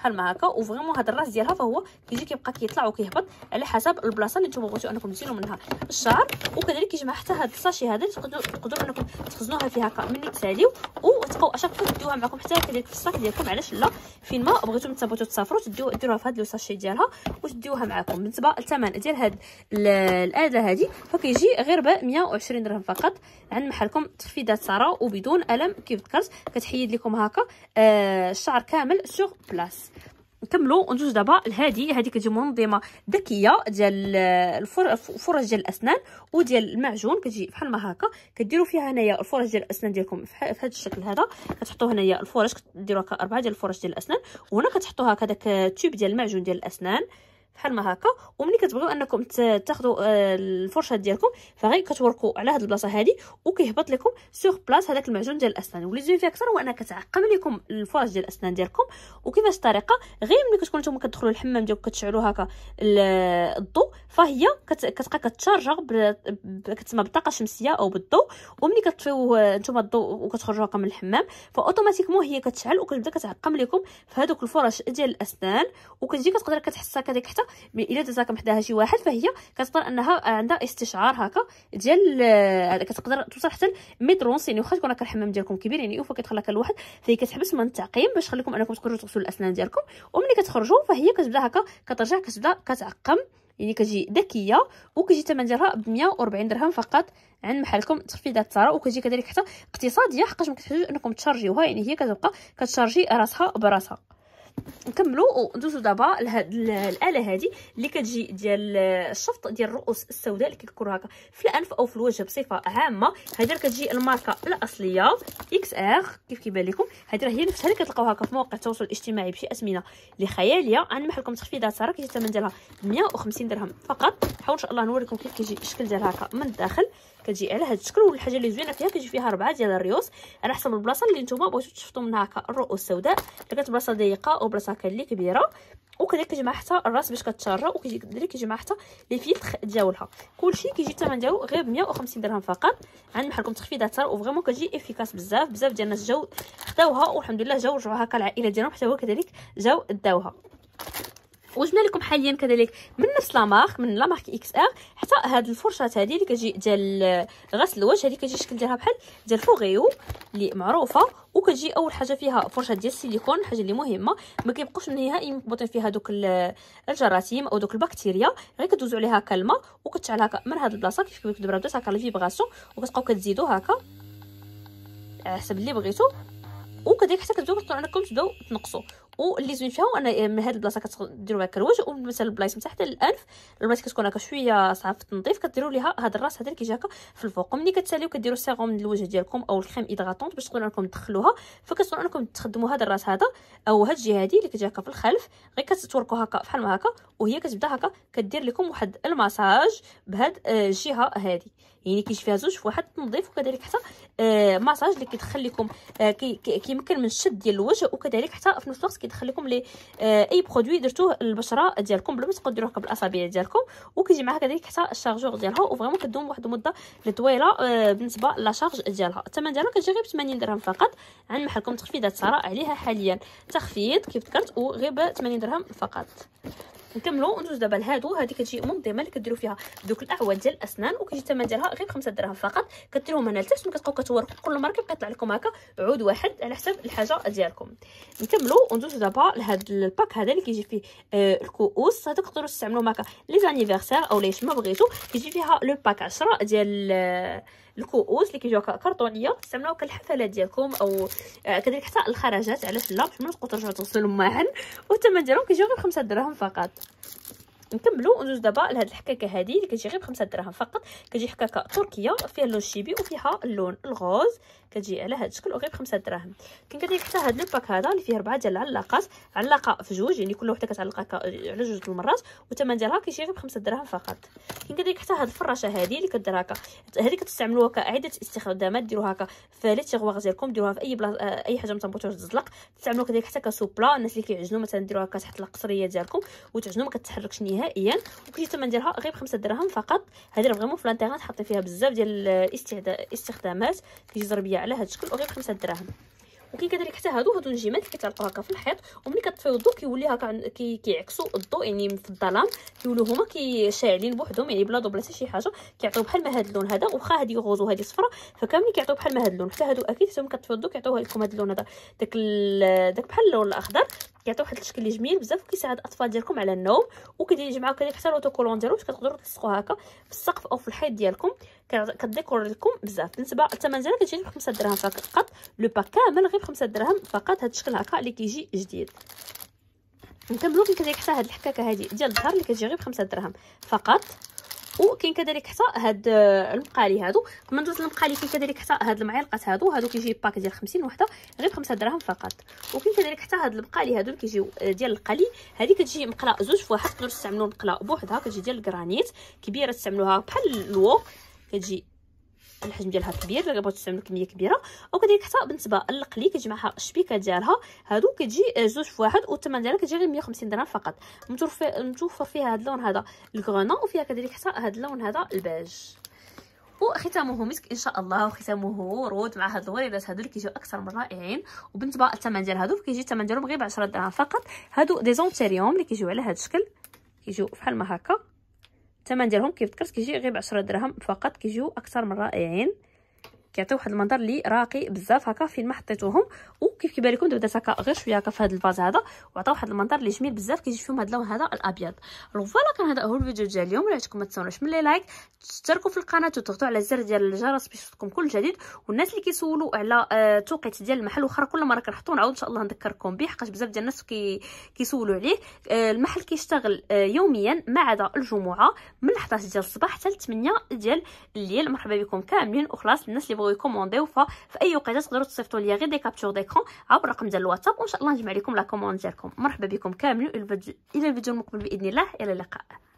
A: بحال ما هكا وفريمون هاد الراس ديالها فهو كيجي كيبقى كيطلع وكيهبط على حسب البلاصه اللي نتوما بغيتو انكم ديروا منها الشعر وكذلك كيجمع حتى هاد الساشي هذا تقدروا تقدروا انكم تخزنوها فيها هكا ملي تساليو وتبقاو اشاك فوا تديوها معكم حتى كذلك في الصاك ديالكم علاش لا فين ما بغيتو تثبتوا تسافروا تديو ديروها في هاد لو ساشي ديالها وتديوها معكم بالنسبه للثمن ديال هاد الاله هادي فكيجي غير ب 120 درهم فقط عند محلكم تخفيضات ساره وبدون الم كيف ذكرت كتحيد لكم هكا آه الشعر كامل سوغ بلاص نكملوا ندوز دابا لهادي هذه كتجي منظمه ذكيه ديال الفرش ديال الاسنان وديال المعجون كتجي بحال ما هكا كديروا فيها هنايا الفرش ديال الاسنان ديالكم في هذا الشكل هذا كتحطوا هنايا الفرش كديروا هكا اربعه ديال الفرش ديال الاسنان وهنا كتحطوا هكا داك التوب ديال المعجون ديال الاسنان بحال ما هكا وملي كتبغيو انكم تاخذوا آه، الفرشه ديالكم فغي كتوركوا على هاد البلاصه هادي وكيهبط لكم سوغ بلاص هذاك المعجون ديال الاسنان فيه اكثر هو انها كتعقم لكم الفراش ديال الاسنان ديالكم وكيفاش الطريقه غير ملي كتكونوا نتوما كتدخلوا الحمام ديالكم كتشعلوا هكا الضوء فهي كتبقى كتشارجا كتسمى بالطاقه الشمسيه او بالضوء وملي كتطفيو آه، نتوما الضوء وكتخرجوا هكا من الحمام فاوتوماتيكمون هي كتشعل وكتبدا كتعقم لكم في هذوك الفرش ديال الاسنان وكتجي كتقدر كتحسها كذلك حتى مي الا تساكم حداها شي واحد فهي كتقدر انها عندها استشعار هكا ديال آه، كتقدر توصل حتى متر يعني واخا تكون الحمام ديالكم كبير يعني وفوق كيدخل لك الواحد فهي كتحبس من التعقيم باش تخليكم انكم تخرجوا تغسلوا الاسنان ديالكم وملي كتخرجوا فهي كتبدا هكا كترجع كتبدا كتعقم يعني كتجي ذكيه وكيجي الثمن ديالها ب 140 درهم فقط عند محلكم تخفيضات الثراء وكتجي كذلك حتى اقتصاديه حقاش ما كتحتاجوش انكم تشارجيوها يعني هي كتبقى كتشارجي راسها براسها نكملوا وندوزوا دابا لهاد الاله هادي اللي كتجي ديال الشفط ديال الرؤوس السوداء اللي كيكون هكا في الانف او في الوجه بصفه عامه هادي راه كتجي الماركه الاصليه اكس ار كيف كيبان لكم هادي راه هي نفسها اللي كتلقاوها هكا في مواقع التواصل الاجتماعي بشي اسمنه اللي خياليه غنمح لكم تخفيضات راه كيجي الثمن ديالها 150 درهم فقط نحاول ان شاء الله نوريكم كيف كيجي الشكل ديالها هكا من الداخل كتجي على هذا الشكل والحاجه اللي زوينه فيها كتجي فيها ربعه ديال الريوس على حسب البلاصه اللي نتوما بغيتو تشفطوا منها هكا الرؤوس السوداء كانت بلاصه ضيقه بلاصه هكا اللي كبيره وكذلك كيجي معها حتى الراس باش كتشرى وكذلك كيجي معها حتى لي فيتخ ديالها كلشي كيجي الثمن ديالو غير ب 150 درهم فقط عند محلكم تخفيضات و فريمون كتجي افيكاس بزاف بزاف ديال الناس جاو خداوها والحمد لله جاو رجعوها هكا العائله ديالهم حتى هو كذلك جاو داوها وجبنا لكم حاليا كذلك من نفس لامارك من لامارك اكس ار حتى هاد الفرشاة هذه اللي كتجي ديال غسل الوجه هذه كتجي الشكل ديالها بحال ديال فوغيو اللي معروفه وكتجي اول حاجه فيها فرشاة ديال السيليكون حاجه اللي مهمه ما كيبقوش نهائيا مربوطين فيها دوك الجراثيم او دوك البكتيريا غير كدوزو عليها كالما وكتشعل هكا من هاد البلاصه كيف كيف كدبرها بدات هكا الفيبغاسيون وكتبقاو كتزيدو هكا على حسب اللي بغيتو وكذلك حتى كتبداو تطلعو عندكم تبداو تنقصو واللي زوين فيها ان من هاد البلاصه كديروا لها الوجه ومن مثلا البلايص من تحت الانف البلايص كتكون هكا شويه صعب في التنظيف كديروا ليها هاد الراس هذا اللي كيجي هكا في الفوق ملي كتساليو كديروا السيغوم للوجه الوجه ديالكم او الكريم ايدغاتونت باش تقدروا انكم تدخلوها فكتصون انكم تخدموا هاد الراس هذا او هاد الجهه هادي اللي كتجي هكا في الخلف غير كتوركو هكا بحال هكا وهي كتبدا هكا كدير لكم واحد المساج بهاد آه، الجهه هادي يعني كيشفيها زوج في واحد تنظيف وكذلك حتى آه مساج اللي كيدخل لكم آه، كيمكن من الشد ديال الوجه وكذلك حتى في نفس الوقت كيدخل لكم لي آه اي برودوي درتوه للبشره ديالكم بلا ما تبقاو ديروه بالاصابع ديالكم وكيجي معها كذلك حتى الشارجور ديالها وفريمون كدوم واحد المده طويله آه، بالنسبه لا شارج ديالها الثمن ديالها كتجي غير ب 80 درهم فقط عن محلكم تخفيضات ساره عليها حاليا تخفيض كيف ذكرت وغير ب 80 درهم فقط نكملوا ندوز دابا لهادو هادي كتجي منظمه اللي كديروا فيها دوك الاعواد ديال الاسنان وكيجي الثمن ديالها غير بخمسة دراهم فقط كديروهم هنا لتحت وكتبقاو كتورقوا كل مره كيبقى يطلع لكم هكا عود واحد على حسب الحاجه ديالكم نكملوا ندوز دابا لهاد الباك هذا اللي كيجي فيه آه الكؤوس هذا تقدروا تستعملوه هكا لي زانيفيرسير او ليش ما بغيتو كيجي فيها لو باك 10 ديال آه الكؤوس اللي كيجيو كرتونيه تستعملوها كالحفلات ديالكم او آه، كذلك حتى الخرجات علاش لا باش ما تبقاو ترجعوا تغسلهم معا والثمن ديالهم كيجيو غير 5 دراهم فقط نكملوا ندوز دابا لهاد الحكاكه هذه اللي كتجي غير ب 5 دراهم فقط كتجي حكاكه تركيه فيها اللون الشيبي وفيها اللون الغوز كتجي على هذا الشكل وغير بخمسة دراهم كاين كذلك حتى هذا لو باك هذا اللي فيه ربعه ديال العلاقات علاقه في جوج يعني كل وحده كتعلقها على جوج المرات والثمن ديالها كيجي غير بخمسة دراهم فقط كاين كذلك حتى هذه الفراشه هذه اللي كدير هكا هذه كتستعملوها كعده استخدامات ديروها هكا في لي تيغوار ديالكم ديروها في اي بلاصه آه، اي حاجه ما تزلق تستعملوها كذلك حتى كسوبلا الناس اللي كيعجنوا مثلا ديروها هكا تحت القصريه ديالكم وتعجنوا ما كتحركش نهائيا وكيجي الثمن ديالها غير بخمسة دراهم فقط هذه فريمون في الانترنت حاطين فيها بزاف ديال الاستخدامات كيجي زربيه على هذا الشكل غير خمسة دراهم وكي كذلك حتى هادو هادو نجيمات اللي كتعلقوا هكا في الحيط وملي كطفيو الضو كيولي هكا كي الضو الضوء يعني في الظلام كيولوا هما كيشاعلين بوحدهم يعني بلا بلا شي حاجه كيعطيو بحال ما هاد اللون هذا واخا هادي غوز وهادي صفراء فكاملين كيعطيو بحال ما هاد اللون حتى هادو اكيد حتى ملي كطفيو الضو كيعطيوه لكم هاد اللون هذا داك ال... داك بحال اللون الاخضر كيعطي واحد الشكل اللي جميل بزاف وكيساعد الاطفال ديالكم على النوم وكيدير معاه كذلك حتى لوتوكولون ديالو باش كتقدروا تلصقوا هكا في السقف او في الحيط ديالكم كديكور لكم بزاف بالنسبه الثمن ديالها كتجي ب 5 دراهم فقط لو باك كامل غير ب 5 دراهم فقط هذا الشكل هكا اللي كيجي جديد نكملو كي كتجيك حتى هذه الحكاكه هذه ديال الظهر اللي كتجي غير ب 5 دراهم فقط وكاين كذلك حتى هاد آه، المقالي هادو من دوز المقالي كاين كذلك حتى هاد المعلقات هادو هادو كيجي باك ديال 50 وحده غير 5 دراهم فقط وكاين كذلك حتى هاد المقالي هادو اللي كيجيو آه، ديال القلي هذه كتجي مقله زوج في واحد تقدروا تستعملوا المقله بوحدها كتجي ديال الكرانيت كبيره تستعملوها بحال الووق كتجي الحجم ديالها كبير الا بغيتو تستعمل كميه كبيره وكذلك حتى بالنسبه للقلي كتجمعها الشبيكه ديالها هادو كتجي زوج في واحد والثمن ديالها كتجي غير 150 درهم فقط متوفر فيها هاد اللون هذا الكرونا وفيها كذلك حتى هاد اللون هذا الباج وختامه مسك ان شاء الله وختامه رود مع هاد الوريدات هادو اللي كيجيو اكثر من رائعين وبالنسبه للثمن ديال هادو كيجي الثمن ديالهم غير ب 10 درهم فقط هادو دي زونتيريوم اللي كيجيو على هاد الشكل كيجيو بحال ما هكا الثمن ديالهم كيف ذكرت كيجي غير ب 10 دراهم فقط كيجيو اكثر من رائعين كيعطي واحد المنظر لي راقي بزاف هكا فين ما حطيتوهم وكيف كيبان لكم درت هكا غير شويه هكا في هذا الفاز هذا وعطى واحد المنظر لي جميل بزاف كيجي فيهم هذا اللون هذا الابيض لو فوالا كان هذا هو الفيديو ديال اليوم الا عجبكم ما من لي لايك تشتركوا في القناه وتضغطوا على زر ديال الجرس باش يوصلكم كل جديد والناس اللي كيسولوا على التوقيت آه، ديال المحل واخا كل مره كنحطو نعاود ان شاء الله نذكركم به حقاش بزاف ديال الناس كي كيسولوا عليه آه، المحل كيشتغل آه، يوميا ما عدا الجمعه من 11 ديال الصباح حتى 8 ديال الليل مرحبا بكم كاملين وخلاص الناس اللي تيبغيو يكومونديو ففي اي وقيته تقدروا تصيفطوا ليا غير دي كابتور ديكرون عبر الرقم ديال الواتساب وان شاء الله نجمع لكم لا كوموند ديالكم مرحبا بكم كاملين الى الفيديو المقبل باذن الله الى اللقاء